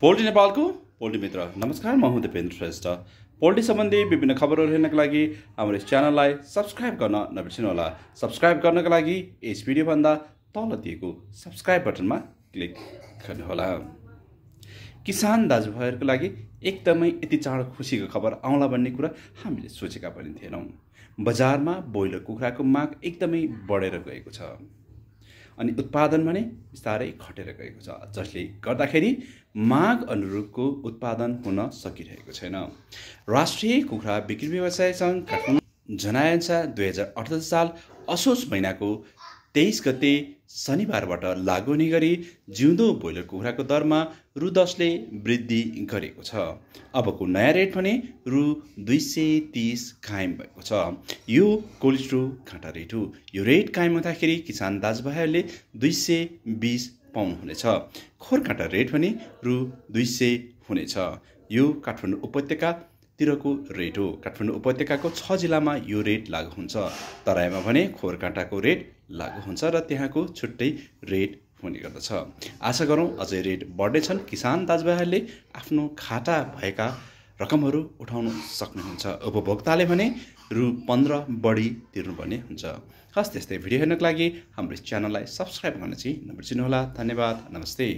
poultry नेपालको poultry मित्र नमस्कार म हुँ दिपेन्द्र श्रेष्ठ पोल्ट्री सम्बन्धी विभिन्न खबरहरू हेर्नका लागि हाम्रो यस च्यानललाई सब्सक्राइब गर्न नबिर्सिनु होला सब्सक्राइब गर्नको लागि यस भिडियोभन्दा तल दिएको सब्सक्राइब बटनमा क्लिक गर्नुहोला किसान दाजुभाइहरूको लागि एकदमै यति चाँडो खुसीको खबर आउँला भन्ने कुरा हामीले सोचेका पनि थिएनौँ बजारमा ब्रोइलर कुखुराको माग एकदमै बढेर गएको छ अनि उत्पादन भने बिस्तारै खटेर गएको छ जसले गर्दाखेरि माग अनुरूपको उत्पादन हुन सकिरहेको छैन राष्ट्रिय कुखुरा बिक्री व्यवसाय सङ्घ काठमाडौँ जनाएअनुसार दुई हजार अठहत्तर साल असोज महिनाको तेइस गते शनिबारबाट लागु हुने गरी जिउँदो ब्रोइलर कुखुराको दरमा रु दसले वृद्धि गरेको छ अबको नयाँ रेट भने रु दुई सय तिस कायम भएको छ यो कोल्ड स्टोर घाटा रेट हो यो रेट कायम हुँदाखेरि किसान दाजुभाइहरूले दुई सय बिस पाउनुहुनेछ खोर घाँटा रेट भने रु दुई सय हुनेछ यो काठमाडौँ उपत्यका तिरको रेट हो काठमाडौँ उपत्यकाको छ जिल्लामा यो रेट लागु हुन्छ तराईमा भने खोर काँटाको रेट लागु हुन्छ र त्यहाँको छुट्टै रेट हुने गर्दछ आशा गरौँ अझै रेट बढ्नेछन् किसान दाजुभाइहरूले आफ्नो खाता भएका रकमहरू उठाउनु सक्नुहुन्छ उपभोक्ताले भने रु पन्ध्र बढी तिर्नुपर्ने हुन्छ हस् त्यस्तै भिडियो हेर्नको लागि हाम्रो च्यानललाई सब्सक्राइब गर्न चाहिँ नबिर्सिनुहोला धन्यवाद नमस्ते